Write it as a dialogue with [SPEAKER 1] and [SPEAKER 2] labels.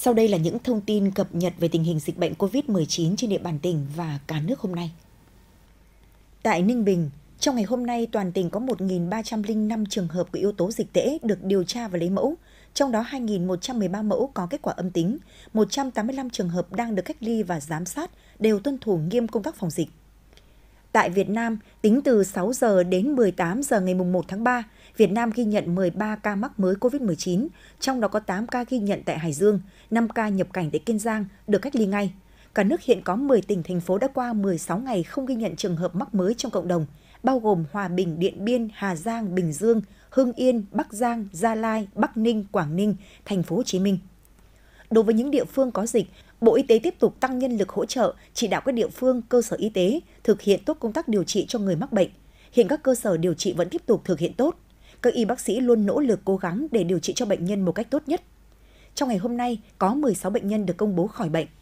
[SPEAKER 1] Sau đây là những thông tin cập nhật về tình hình dịch bệnh COVID-19 trên địa bàn tỉnh và cả nước hôm nay. Tại Ninh Bình, trong ngày hôm nay, toàn tỉnh có 1.305 trường hợp có yếu tố dịch tễ được điều tra và lấy mẫu, trong đó 2.113 mẫu có kết quả âm tính, 185 trường hợp đang được cách ly và giám sát đều tuân thủ nghiêm công tác phòng dịch. Tại Việt Nam, tính từ 6 giờ đến 18 giờ ngày 1 tháng 3, Việt Nam ghi nhận 13 ca mắc mới COVID-19, trong đó có 8 ca ghi nhận tại Hải Dương, 5 ca nhập cảnh tại Kiên Giang, được cách ly ngay. Cả nước hiện có 10 tỉnh, thành phố đã qua 16 ngày không ghi nhận trường hợp mắc mới trong cộng đồng, bao gồm Hòa Bình, Điện Biên, Hà Giang, Bình Dương, Hưng Yên, Bắc Giang, Gia Lai, Bắc Ninh, Quảng Ninh, Thành phố Hồ Chí Minh. Đối với những địa phương có dịch, Bộ Y tế tiếp tục tăng nhân lực hỗ trợ, chỉ đạo các địa phương, cơ sở y tế thực hiện tốt công tác điều trị cho người mắc bệnh. Hiện các cơ sở điều trị vẫn tiếp tục thực hiện tốt. Các y bác sĩ luôn nỗ lực cố gắng để điều trị cho bệnh nhân một cách tốt nhất. Trong ngày hôm nay, có 16 bệnh nhân được công bố khỏi bệnh.